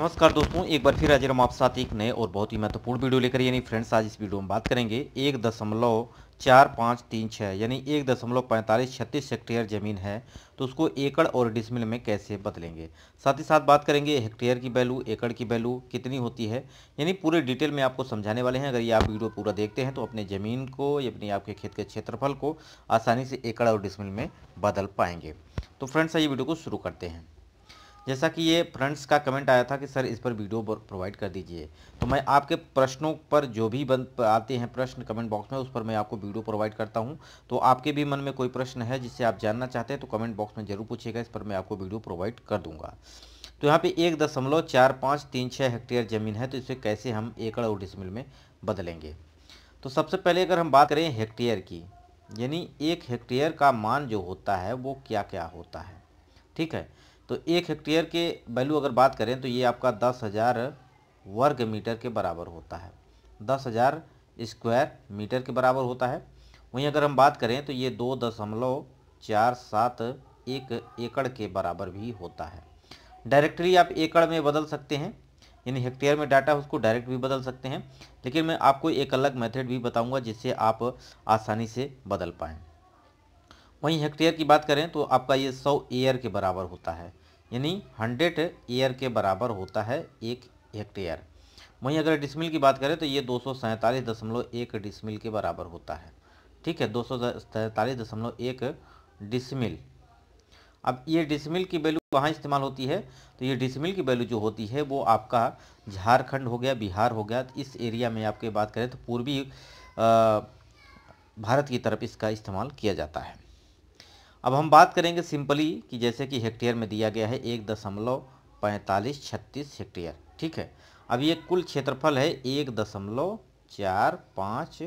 नमस्कार दोस्तों एक बार फिर आज हम आप साथ एक नए और बहुत ही महत्वपूर्ण वीडियो लेकर यानी फ्रेंड्स आज इस वीडियो में बात करेंगे एक दशमलव चार पाँच तीन छः यानी एक दशमलव पैंतालीस छत्तीस हेक्टेयर ज़मीन है तो उसको एकड़ और डिसमिल में कैसे बदलेंगे साथ ही साथ बात करेंगे हेक्टेयर की वैल्यू एकड़ की वैल्यू कितनी होती है यानी पूरे डिटेल में आपको समझाने वाले हैं अगर ये आप वीडियो पूरा देखते हैं तो अपने ज़मीन को या अपने आपके खेत के क्षेत्रफल को आसानी से एकड़ और डिसमिल में बदल पाएंगे तो फ्रेंड्स आइए वीडियो को शुरू करते हैं जैसा कि ये फ्रेंड्स का कमेंट आया था कि सर इस पर वीडियो प्रोवाइड कर दीजिए तो मैं आपके प्रश्नों पर जो भी बन आते हैं प्रश्न कमेंट बॉक्स में उस पर मैं आपको वीडियो प्रोवाइड करता हूँ तो आपके भी मन में कोई प्रश्न है जिससे आप जानना चाहते हैं तो कमेंट बॉक्स में ज़रूर पूछिएगा इस पर मैं आपको वीडियो प्रोवाइड कर दूँगा तो यहाँ पर एक दशमलव चार पाँच तीन छः हेक्टेयर ज़मीन है तो इसे कैसे हम एकड़ और डिसमिल में बदलेंगे तो सबसे पहले अगर हम बात करें हेक्टेयर की यानी एक हेक्टेयर का मान जो होता है वो क्या क्या होता है ठीक है तो एक हेक्टेयर के वैल्यू अगर बात करें तो ये आपका दस हज़ार वर्ग मीटर के बराबर होता है दस हज़ार स्क्वायर मीटर के बराबर होता है वहीं अगर हम बात करें तो ये दो दशमलव चार सात एक एकड़ के बराबर भी होता है डायरेक्टली आप एकड़ में बदल सकते हैं यानी हेक्टेयर में डाटा उसको डायरेक्ट भी बदल सकते हैं लेकिन मैं आपको एक अलग मेथड भी बताऊंगा जिससे आप आसानी से बदल पाएँ वहीं हेक्टेयर की बात करें तो आपका ये सौ एयर के बराबर होता है यानी हंड्रेड एयर के बराबर होता है एक हेक्टेयर वहीं अगर डिसमिल की बात करें तो ये दो दशमलव एक डिसमिल के बराबर होता है ठीक है दो दशमलव एक डिसमिल अब ये डिसमिल की वैल्यू कहाँ इस्तेमाल होती है तो ये डिसमिल की वैल्यू जो होती है वो आपका झारखंड हो गया बिहार हो गया तो इस एरिया में आपके बात करें तो पूर्वी भारत की तरफ इसका इस्तेमाल किया जाता है अब हम बात करेंगे सिंपली कि जैसे कि हेक्टेयर में दिया गया है एक दशमलव पैंतालीस छत्तीस हेक्टेयर ठीक है अब ये कुल क्षेत्रफल है एक दशमलव चार पाँच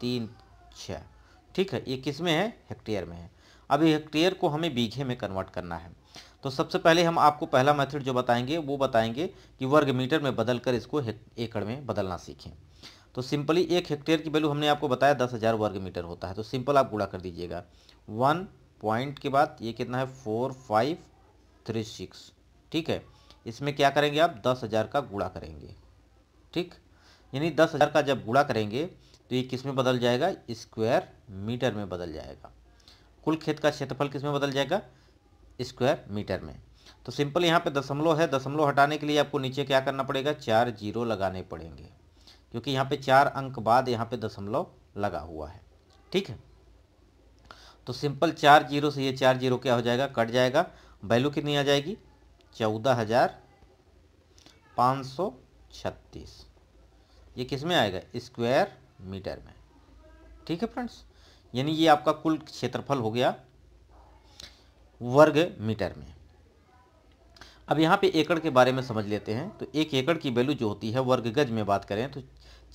तीन छः ठीक है ये किस में है हेक्टेयर में है अब हेक्टेयर को हमें बीघे में कन्वर्ट करना है तो सबसे पहले हम आपको पहला मेथड जो बताएंगे वो बताएंगे कि वर्ग मीटर में बदल कर इसको एकड़ में बदलना सीखें तो सिंपली एक हेक्टेयर की वैल्यू हमने आपको बताया दस हज़ार वर्ग मीटर होता है तो सिंपल आप गुड़ा कर दीजिएगा वन पॉइंट के बाद ये कितना है फोर फाइव थ्री सिक्स ठीक है इसमें क्या करेंगे आप दस हज़ार का गुड़ा करेंगे ठीक यानी दस हज़ार का जब गुड़ा करेंगे तो ये किस में बदल जाएगा स्क्वायर मीटर में बदल जाएगा कुल खेत का क्षेत्रफल किस में बदल जाएगा स्क्वायर मीटर में तो सिंपल यहाँ पे दशमलव है दशमलव हटाने के लिए आपको नीचे क्या करना पड़ेगा चार जीरो लगाने पड़ेंगे क्योंकि यहाँ पे चार अंक बाद यहाँ पे दशमलव लगा हुआ है ठीक है तो सिंपल चार जीरो से ये चार जीरो क्या हो जाएगा कट जाएगा वैल्यू कितनी आ जाएगी चौदह हज़ार पाँच सौ छत्तीस ये किस में आएगा स्क्वायर मीटर में ठीक है फ्रेंड्स यानी ये आपका कुल क्षेत्रफल हो गया वर्ग मीटर में अब यहाँ पे एकड़ के बारे में समझ लेते हैं तो एक एकड़ की वैल्यू जो होती है वर्ग गज में बात करें तो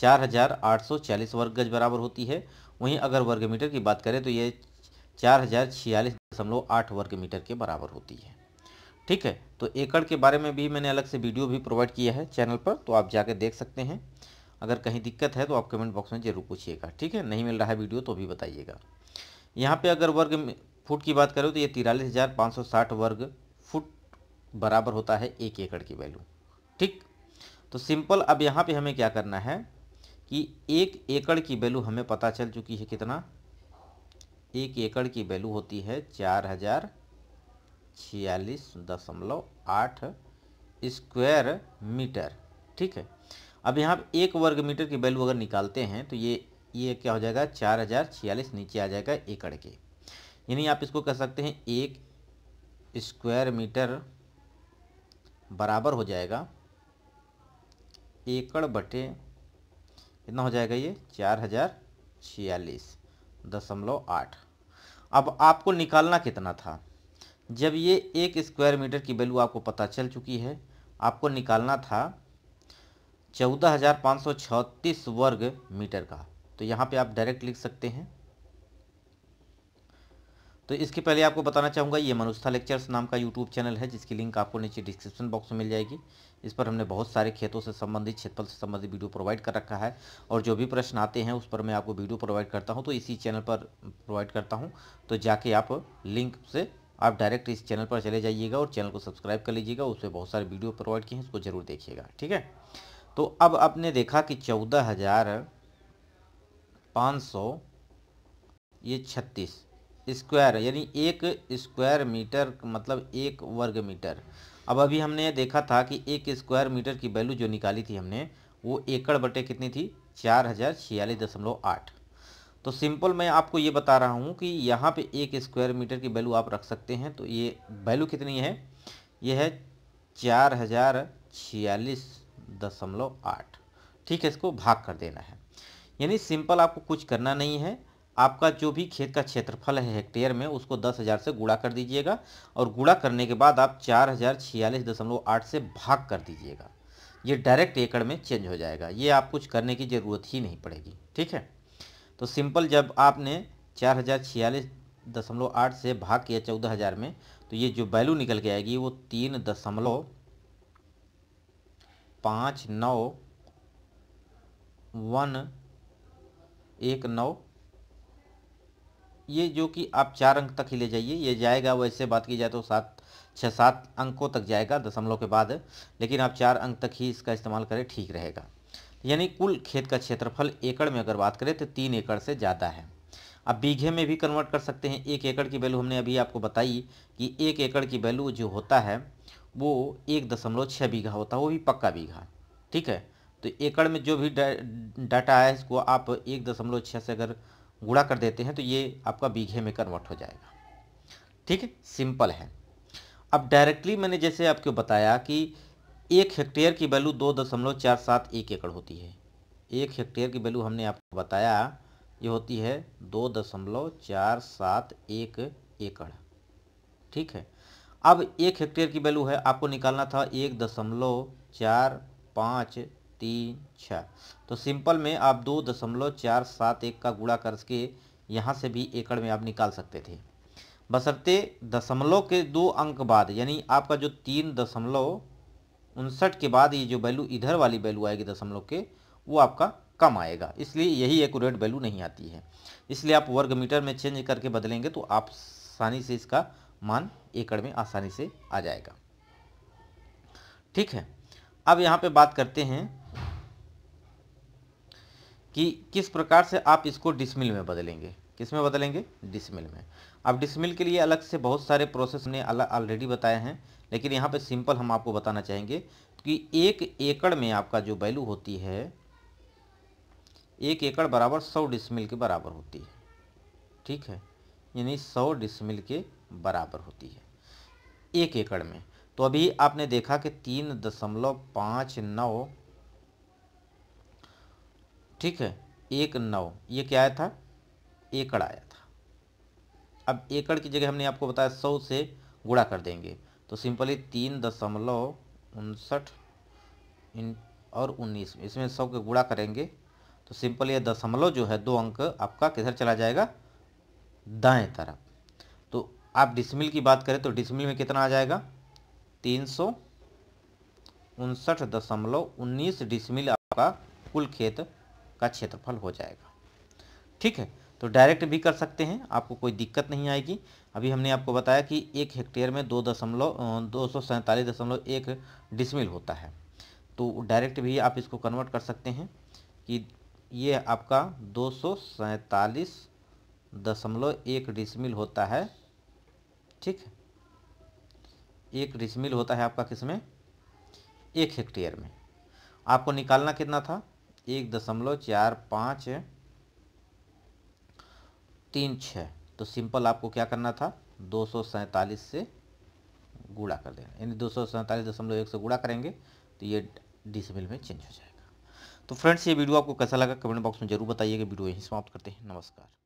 4840 वर्ग गज बराबर होती है वहीं अगर वर्ग मीटर की बात करें तो ये चार हज़ार छियालीस दशमलव आठ वर्ग मीटर के बराबर होती है ठीक है तो एकड़ के बारे में भी मैंने अलग से वीडियो भी प्रोवाइड किया है चैनल पर तो आप जाके देख सकते हैं अगर कहीं दिक्कत है तो आप कमेंट बॉक्स में ज़रूर पूछिएगा ठीक है नहीं मिल रहा है वीडियो तो भी बताइएगा यहाँ पे अगर वर्ग फुट की बात करें तो ये तिरालीस हज़ार पाँच सौ साठ वर्ग फुट बराबर होता है एक एकड़ की वैल्यू ठीक तो सिंपल अब यहाँ पे हमें क्या करना है कि एक एकड़ की वैल्यू हमें पता चल चुकी है कितना एक एकड़ की वैल्यू होती है चार हज़ार छियालीस दशमलव आठ स्क्वायर मीटर ठीक है अब यहाँ एक वर्ग मीटर की वैल्यू अगर निकालते हैं तो ये ये क्या हो जाएगा चार हज़ार छियालीस नीचे आ जाएगा एकड़ के यानी आप इसको कह सकते हैं एक स्क्वायर मीटर बराबर हो जाएगा एकड़ बटे कितना हो जाएगा ये चार हज़ार छियालीस दशमलव आठ अब आपको निकालना कितना था जब ये एक स्क्वायर मीटर की वैल्यू आपको पता चल चुकी है आपको निकालना था चौदह हज़ार पाँच सौ छत्तीस वर्ग मीटर का तो यहाँ पे आप डायरेक्ट लिख सकते हैं तो इसके पहले आपको बताना चाहूँगा ये मनुस्था लेक्चर्स नाम का यूट्यूब चैनल है जिसकी लिंक आपको नीचे डिस्क्रिप्शन बॉक्स में मिल जाएगी इस पर हमने बहुत सारे खेतों से संबंधित क्षेत्रफल से संबंधित वीडियो प्रोवाइड कर रखा है और जो भी प्रश्न आते हैं उस पर मैं आपको वीडियो प्रोवाइड करता हूँ तो इसी चैनल पर प्रोवाइड करता हूँ तो जाके आप लिंक से आप डायरेक्ट इस चैनल पर चले जाइएगा और चैनल को सब्सक्राइब कर लीजिएगा उस पर बहुत सारे वीडियो प्रोवाइड किए हैं उसको ज़रूर देखिएगा ठीक है तो अब आपने देखा कि चौदह हज़ार पाँच सौ ये छत्तीस स्क्वायर यानी एक स्क्वायर मीटर मतलब एक वर्ग मीटर अब अभी हमने ये देखा था कि एक स्क्वायर मीटर की वैल्यू जो निकाली थी हमने वो एकड़ बटे कितनी थी चार हज़ार छियालीस दशमलव आठ तो सिंपल मैं आपको ये बता रहा हूँ कि यहाँ पे एक स्क्वायर मीटर की वैल्यू आप रख सकते हैं तो ये वैल्यू कितनी है ये है चार हज़ार छियालीस दशमलव आठ ठीक है इसको भाग कर देना है यानी सिंपल आपको कुछ करना नहीं है आपका जो भी खेत का क्षेत्रफल है हेक्टेयर में उसको दस हज़ार से गुड़ा कर दीजिएगा और गुड़ा करने के बाद आप चार हज़ार छियालीस दशमलव आठ से भाग कर दीजिएगा ये डायरेक्ट एकड़ में चेंज हो जाएगा ये आप कुछ करने की ज़रूरत ही नहीं पड़ेगी ठीक है तो सिंपल जब आपने चार हज़ार छियालीस दशमलव आठ से भाग किया चौदह हज़ार में तो ये जो वैल्यू निकल के आएगी वो तीन दशमलव पाँच नौ वन एक नौ ये जो कि आप चार अंक तक ही ले जाइए ये जाएगा वैसे बात की जाए तो सात छः सात अंकों तक जाएगा दशमलव के बाद लेकिन आप चार अंक तक ही इसका इस्तेमाल करें ठीक रहेगा यानी कुल खेत का क्षेत्रफल एकड़ में अगर बात करें तो तीन एकड़ से ज़्यादा है आप बीघे में भी कन्वर्ट कर सकते हैं एक एकड़ की वैल्यू हमने अभी आपको बताई कि एक एकड़ की वैल्यू जो होता है वो एक दशमलव छः बीघा होता है वो भी पक्का बीघा ठीक है तो एकड़ में जो भी डाटा आया इसको आप एक दशमलव छः से अगर गुड़ा कर देते हैं तो ये आपका बीघे में कन्वर्ट हो जाएगा ठीक है सिंपल है अब डायरेक्टली मैंने जैसे आपको बताया कि एक हेक्टेयर की वैल्यू दो दशमलव चार सात एक एकड़ होती है एक हेक्टेयर की वैल्यू हमने आपको बताया ये होती है दो दशमलव चार सात एक एकड़ ठीक है अब एक हेक्टेयर की वैल्यू है आपको निकालना था एक दशमलव चार पाँच तीन छः तो सिंपल में आप दो दशमलव चार सात एक का गुड़ा करके यहाँ से भी एकड़ में आप निकाल सकते थे बसरते दशमलव के दो अंक बाद यानी आपका जो तीन दशमलव उनसठ के बाद ये जो वैल्यू इधर वाली वैल्यू आएगी दशमलव के वो आपका कम आएगा इसलिए यही एकूरेट वैल्यू नहीं आती है इसलिए आप वर्ग मीटर में चेंज करके बदलेंगे तो आप आसानी से इसका मान एकड़ में आसानी से आ जाएगा ठीक है अब यहाँ पे बात करते हैं कि किस प्रकार से आप इसको डिसमिल में बदलेंगे किस में बदलेंगे डिसमिल में अब डिसमिल के लिए अलग से बहुत सारे प्रोसेस ने अलग ऑलरेडी बताए हैं लेकिन यहाँ पे सिंपल हम आपको बताना चाहेंगे कि एक एकड़ में आपका जो वैल्यू होती है एक एकड़ बराबर सौ डिसमिल के बराबर होती है ठीक है यानी सौ डिसमिल के बराबर होती है एक एकड़ में तो अभी आपने देखा कि तीन दशमलव पाँच नौ ठीक है एक नौ ये क्या आया था एकड़ आया था अब एकड़ की जगह हमने आपको बताया सौ से गुणा कर देंगे तो सिंपली तीन दशमलव उनसठ और उन्नीस इसमें सौ के गुणा करेंगे तो सिंपल ये दशमलव जो है दो अंक आपका किधर चला जाएगा दाएं तरफ तो आप डिसमिल की बात करें तो डिसमिल में कितना आ जाएगा तीन सौ उनसठ दशमलव उन्नीस डिसमिल आपका कुल खेत का क्षेत्रफल हो जाएगा ठीक है तो डायरेक्ट भी कर सकते हैं आपको कोई दिक्कत नहीं आएगी अभी हमने आपको बताया कि एक हेक्टेयर में दो दशमलव दो सौ सैंतालीस दशमलव एक डिसमिल होता है तो डायरेक्ट भी आप इसको कन्वर्ट कर सकते हैं कि ये आपका दो सौ सैंतालीस दशमलव एक डिसमिल होता है ठीक है एक डिसमिल होता है आपका किसमें एक हेक्टेयर में आपको निकालना कितना था एक दशमलव चार पाँच तीन छः तो सिंपल आपको क्या करना था दो सौ सैंतालीस से गुड़ा कर देना यानी दो सौ सैंतालीस दशमलव एक से गुड़ा करेंगे तो ये डिसमिल में चेंज हो जाएगा तो फ्रेंड्स ये वीडियो आपको कैसा लगा कमेंट बॉक्स में जरूर बताइएगा वीडियो यहीं समाप्त करते हैं नमस्कार